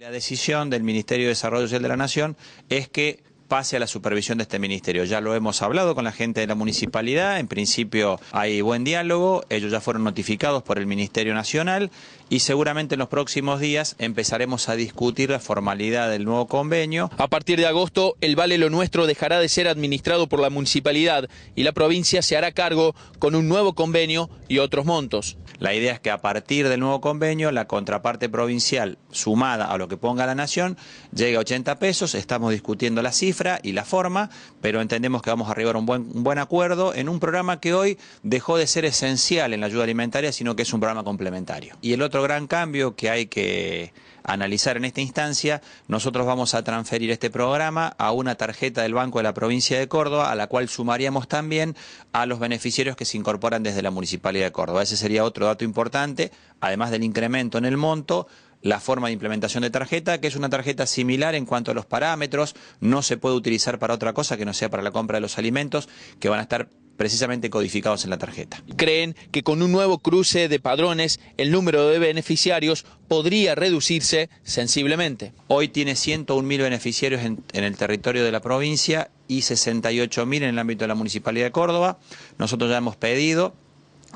La decisión del Ministerio de Desarrollo Social de la Nación es que pase a la supervisión de este ministerio. Ya lo hemos hablado con la gente de la municipalidad, en principio hay buen diálogo, ellos ya fueron notificados por el Ministerio Nacional y seguramente en los próximos días empezaremos a discutir la formalidad del nuevo convenio. A partir de agosto, el Vale Lo Nuestro dejará de ser administrado por la municipalidad y la provincia se hará cargo con un nuevo convenio y otros montos. La idea es que a partir del nuevo convenio, la contraparte provincial sumada a lo que ponga la Nación llegue a 80 pesos, estamos discutiendo la cifra y la forma, pero entendemos que vamos a arribar a un buen, un buen acuerdo en un programa que hoy dejó de ser esencial en la ayuda alimentaria, sino que es un programa complementario. Y el otro gran cambio que hay que analizar en esta instancia, nosotros vamos a transferir este programa a una tarjeta del Banco de la Provincia de Córdoba, a la cual sumaríamos también a los beneficiarios que se incorporan desde la Municipalidad de Córdoba. Ese sería otro dato importante, además del incremento en el monto, la forma de implementación de tarjeta, que es una tarjeta similar en cuanto a los parámetros, no se puede utilizar para otra cosa que no sea para la compra de los alimentos, que van a estar precisamente codificados en la tarjeta. Creen que con un nuevo cruce de padrones el número de beneficiarios podría reducirse sensiblemente. Hoy tiene 101.000 beneficiarios en, el territorio de la provincia y 68.000 en el ámbito de la Municipalidad de Córdoba. Nosotros ya hemos pedido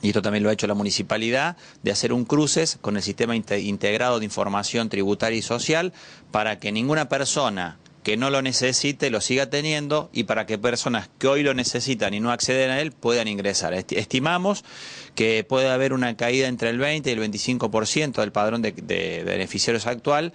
y esto también lo ha hecho la municipalidad, de hacer un cruces con el sistema integrado de información tributaria y social para que ninguna persona que no lo necesite lo siga teniendo y para que personas que hoy lo necesitan y no acceden a él puedan ingresar. Estimamos que puede haber una caída entre el 20 y el 25% del padrón de, de beneficiarios actual